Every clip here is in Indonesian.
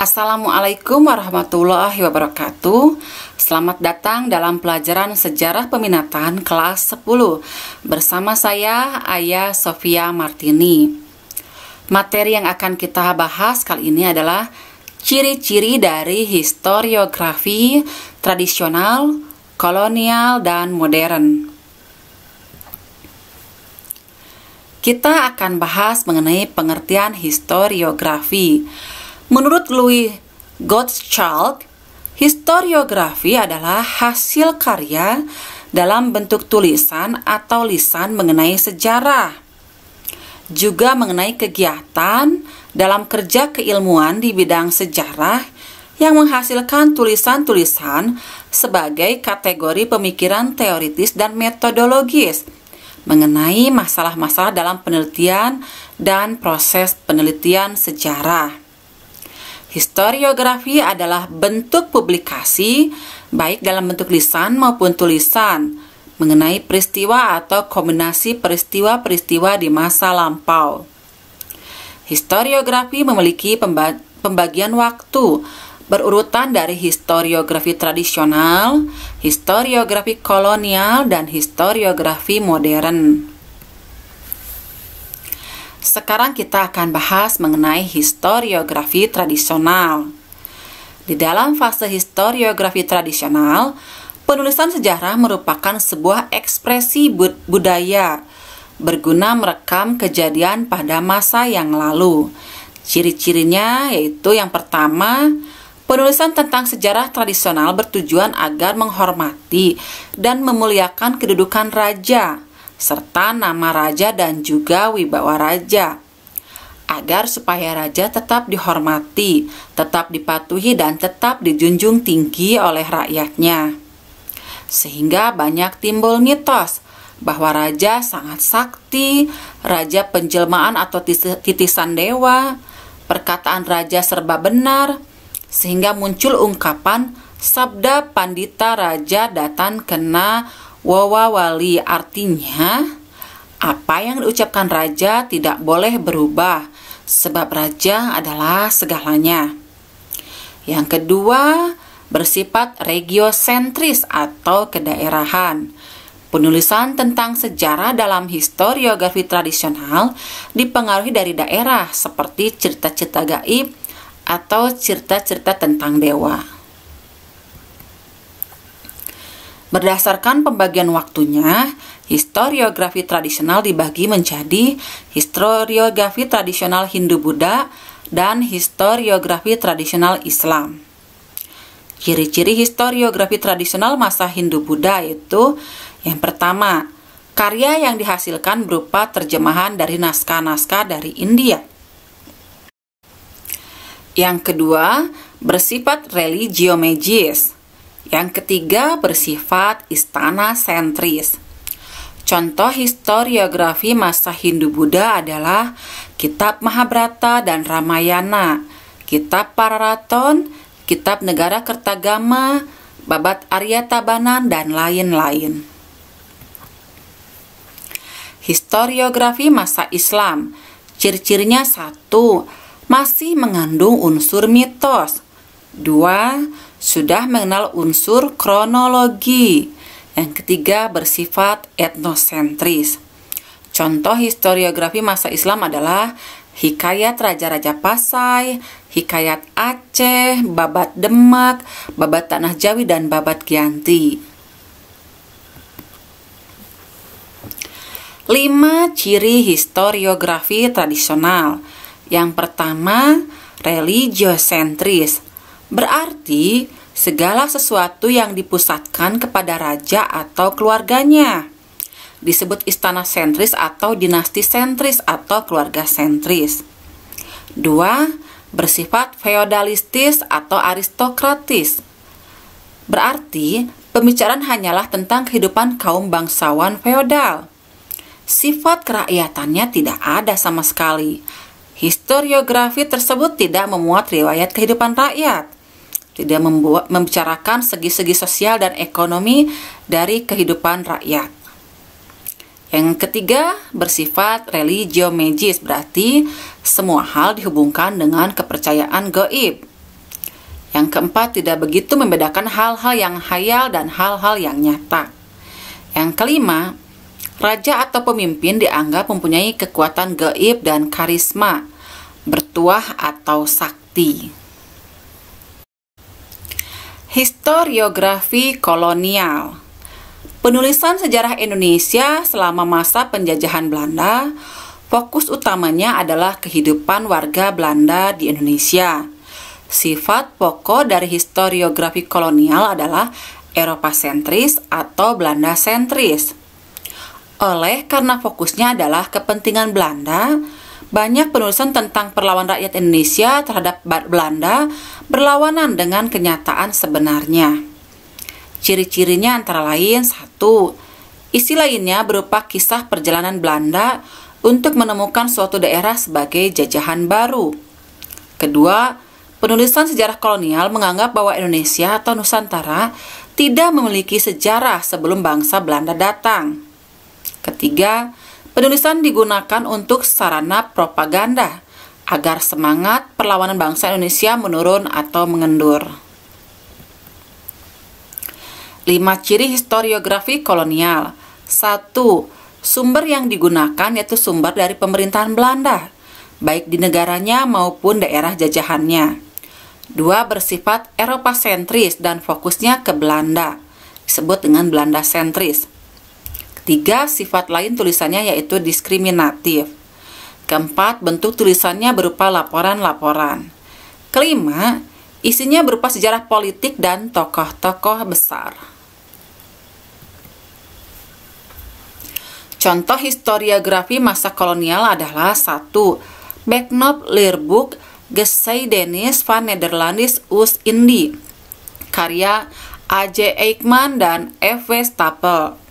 Assalamualaikum warahmatullahi wabarakatuh Selamat datang dalam pelajaran sejarah peminatan kelas 10 Bersama saya Ayah Sofia Martini Materi yang akan kita bahas kali ini adalah Ciri-ciri dari historiografi tradisional, kolonial, dan modern Kita akan bahas mengenai pengertian historiografi Historiografi Menurut Louis Gottschalk, historiografi adalah hasil karya dalam bentuk tulisan atau lisan mengenai sejarah. Juga mengenai kegiatan dalam kerja keilmuan di bidang sejarah yang menghasilkan tulisan-tulisan sebagai kategori pemikiran teoritis dan metodologis mengenai masalah-masalah dalam penelitian dan proses penelitian sejarah. Historiografi adalah bentuk publikasi, baik dalam bentuk lisan maupun tulisan, mengenai peristiwa atau kombinasi peristiwa-peristiwa di masa lampau. Historiografi memiliki pembagian waktu berurutan dari historiografi tradisional, historiografi kolonial, dan historiografi modern. Sekarang kita akan bahas mengenai historiografi tradisional. Di dalam fase historiografi tradisional, penulisan sejarah merupakan sebuah ekspresi bud budaya berguna merekam kejadian pada masa yang lalu. Ciri-cirinya yaitu yang pertama, penulisan tentang sejarah tradisional bertujuan agar menghormati dan memuliakan kedudukan raja serta nama raja dan juga wibawa raja agar supaya raja tetap dihormati, tetap dipatuhi dan tetap dijunjung tinggi oleh rakyatnya. Sehingga banyak timbul mitos bahwa raja sangat sakti, raja penjelmaan atau titisan dewa, perkataan raja serba benar, sehingga muncul ungkapan sabda pandita raja datan kena Wawawali artinya apa yang diucapkan raja tidak boleh berubah sebab raja adalah segalanya. Yang kedua, bersifat regiosentris atau kedaerahan. Penulisan tentang sejarah dalam historiografi tradisional dipengaruhi dari daerah seperti cerita-cerita gaib atau cerita-cerita tentang dewa. Berdasarkan pembagian waktunya, historiografi tradisional dibagi menjadi historiografi tradisional Hindu-Buddha dan historiografi tradisional Islam. Ciri-ciri historiografi tradisional masa Hindu-Buddha yaitu yang pertama, karya yang dihasilkan berupa terjemahan dari naskah-naskah dari India. Yang kedua, bersifat religio magis yang ketiga bersifat istana sentris. Contoh historiografi masa Hindu-Buddha adalah Kitab Mahabharata dan Ramayana, Kitab Pararaton, Kitab Negara Kertagama, Babat Arya Tabanan, dan lain-lain. Historiografi masa Islam Ciri-cirinya satu, masih mengandung unsur mitos. Dua, sudah mengenal unsur kronologi. Yang ketiga bersifat etnosentris. Contoh historiografi masa Islam adalah Hikayat Raja-Raja Pasai, Hikayat Aceh, Babat Demak, Babat Tanah Jawi, dan Babat Gianti. lima ciri historiografi tradisional. Yang pertama, religiosentris. Berarti segala sesuatu yang dipusatkan kepada raja atau keluarganya disebut istana sentris atau dinasti sentris atau keluarga sentris. Dua, bersifat feodalistis atau aristokratis. Berarti, pembicaraan hanyalah tentang kehidupan kaum bangsawan feodal. Sifat kerakyatannya tidak ada sama sekali. Historiografi tersebut tidak memuat riwayat kehidupan rakyat dia membuat, membicarakan segi-segi sosial dan ekonomi dari kehidupan rakyat. Yang ketiga, bersifat religio magis, berarti semua hal dihubungkan dengan kepercayaan goib. Yang keempat, tidak begitu membedakan hal-hal yang hayal dan hal-hal yang nyata. Yang kelima, raja atau pemimpin dianggap mempunyai kekuatan gaib dan karisma, bertuah atau sakti. Historiografi kolonial. Penulisan sejarah Indonesia selama masa penjajahan Belanda, fokus utamanya adalah kehidupan warga Belanda di Indonesia. Sifat pokok dari historiografi kolonial adalah Eropa sentris atau Belanda sentris. Oleh karena fokusnya adalah kepentingan Belanda, banyak penulisan tentang perlawan rakyat Indonesia terhadap Belanda berlawanan dengan kenyataan sebenarnya. Ciri-cirinya antara lain satu, isi lainnya berupa kisah perjalanan Belanda untuk menemukan suatu daerah sebagai jajahan baru. Kedua, penulisan sejarah kolonial menganggap bahwa Indonesia atau Nusantara tidak memiliki sejarah sebelum bangsa Belanda datang. Ketiga, Penulisan digunakan untuk sarana propaganda agar semangat perlawanan bangsa Indonesia menurun atau mengendur. Lima ciri historiografi kolonial. 1. Sumber yang digunakan yaitu sumber dari pemerintahan Belanda, baik di negaranya maupun daerah jajahannya. 2. Bersifat Eropa sentris dan fokusnya ke Belanda, disebut dengan Belanda sentris. Tiga, sifat lain tulisannya yaitu diskriminatif. Keempat, bentuk tulisannya berupa laporan-laporan. Kelima, isinya berupa sejarah politik dan tokoh-tokoh besar. Contoh historiografi masa kolonial adalah 1. Becknop Leerboek dennis van Nederlandis Us Indi, karya A.J. Eichmann dan F.W. Stapel.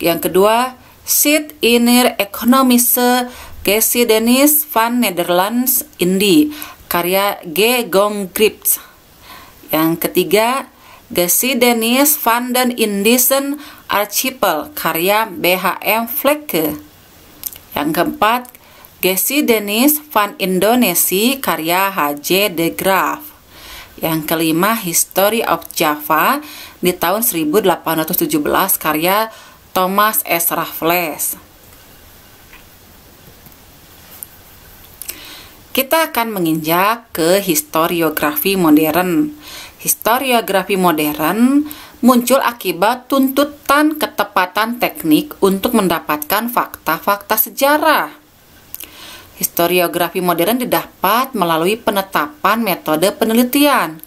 Yang kedua, Sit Inner Economische Denis van Netherlands Indi, karya G. Grips. Yang ketiga, Denis van den Indischen Archipel, karya B.H.M. Flecke. Yang keempat, Denis van Indonesia, karya H.J. de Graaf. Yang kelima, History of Java di tahun 1817, karya Thomas S. Raffles. Kita akan menginjak ke historiografi modern. Historiografi modern muncul akibat tuntutan ketepatan teknik untuk mendapatkan fakta-fakta sejarah. Historiografi modern didapat melalui penetapan metode penelitian,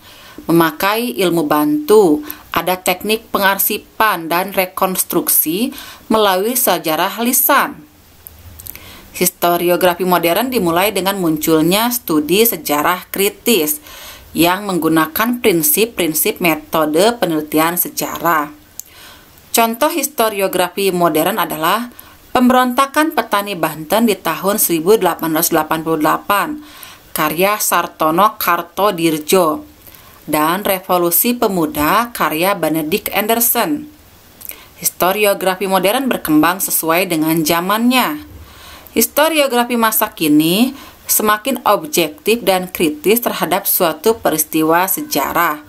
memakai ilmu bantu ada teknik pengarsipan dan rekonstruksi melalui sejarah lisan. Historiografi modern dimulai dengan munculnya studi sejarah kritis yang menggunakan prinsip-prinsip metode penelitian sejarah. Contoh historiografi modern adalah Pemberontakan Petani Banten di tahun 1888, karya Sartono Kartodirjo dan Revolusi Pemuda karya Benedict Anderson. Historiografi modern berkembang sesuai dengan zamannya. Historiografi masa kini semakin objektif dan kritis terhadap suatu peristiwa sejarah.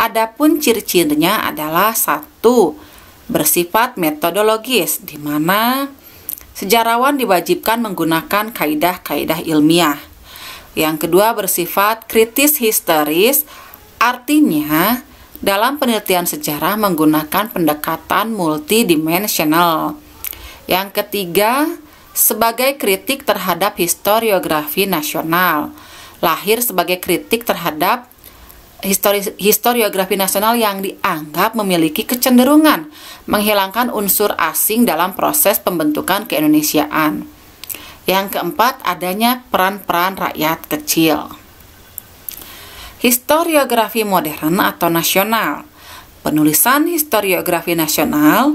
Adapun ciri-cirinya adalah satu, bersifat metodologis, di mana sejarawan diwajibkan menggunakan kaidah-kaidah ilmiah. Yang kedua bersifat kritis historis Artinya, dalam penelitian sejarah menggunakan pendekatan multidimensional. Yang ketiga, sebagai kritik terhadap historiografi nasional. Lahir sebagai kritik terhadap histori historiografi nasional yang dianggap memiliki kecenderungan menghilangkan unsur asing dalam proses pembentukan keindonesiaan. Yang keempat, adanya peran-peran rakyat kecil historiografi modern atau nasional. Penulisan historiografi nasional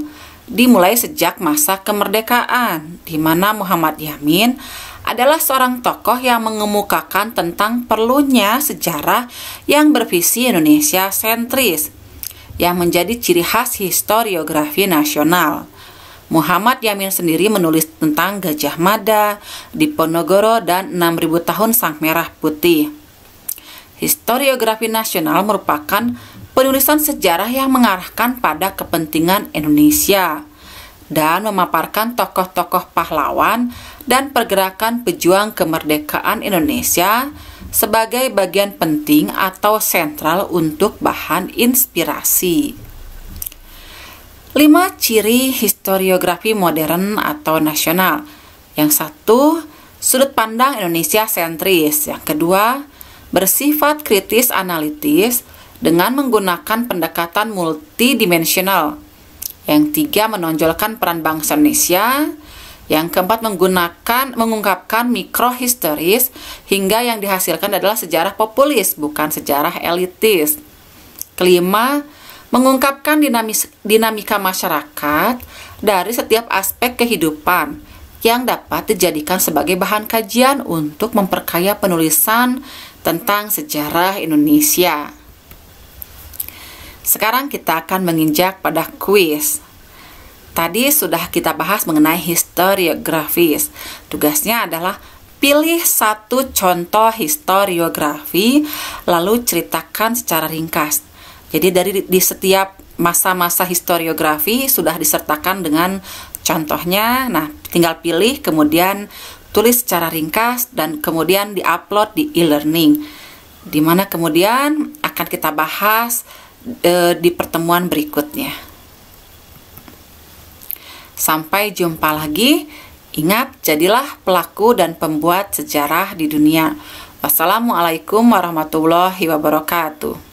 dimulai sejak masa kemerdekaan, di mana Muhammad Yamin adalah seorang tokoh yang mengemukakan tentang perlunya sejarah yang bervisi Indonesia sentris, yang menjadi ciri khas historiografi nasional. Muhammad Yamin sendiri menulis tentang Gajah Mada, Diponegoro, dan 6000 tahun Sang Merah Putih. Historiografi nasional merupakan penulisan sejarah yang mengarahkan pada kepentingan Indonesia dan memaparkan tokoh-tokoh pahlawan dan pergerakan pejuang kemerdekaan Indonesia sebagai bagian penting atau sentral untuk bahan inspirasi. 5 ciri historiografi modern atau nasional. Yang satu, sudut pandang Indonesia sentris. Yang kedua, bersifat kritis analitis dengan menggunakan pendekatan multidimensional. Yang tiga menonjolkan peran bangsa Indonesia, yang keempat menggunakan mengungkapkan mikrohistoris hingga yang dihasilkan adalah sejarah populis bukan sejarah elitis. Kelima, mengungkapkan dinamis, dinamika masyarakat dari setiap aspek kehidupan yang dapat dijadikan sebagai bahan kajian untuk memperkaya penulisan tentang sejarah Indonesia. Sekarang kita akan menginjak pada kuis. Tadi sudah kita bahas mengenai historiografis. Tugasnya adalah pilih satu contoh historiografi lalu ceritakan secara ringkas. Jadi dari di setiap masa-masa historiografi sudah disertakan dengan contohnya. Nah, tinggal pilih kemudian tulis secara ringkas dan kemudian diupload di e-learning di mana kemudian akan kita bahas e, di pertemuan berikutnya. Sampai jumpa lagi. Ingat, jadilah pelaku dan pembuat sejarah di dunia. Wassalamualaikum warahmatullahi wabarakatuh.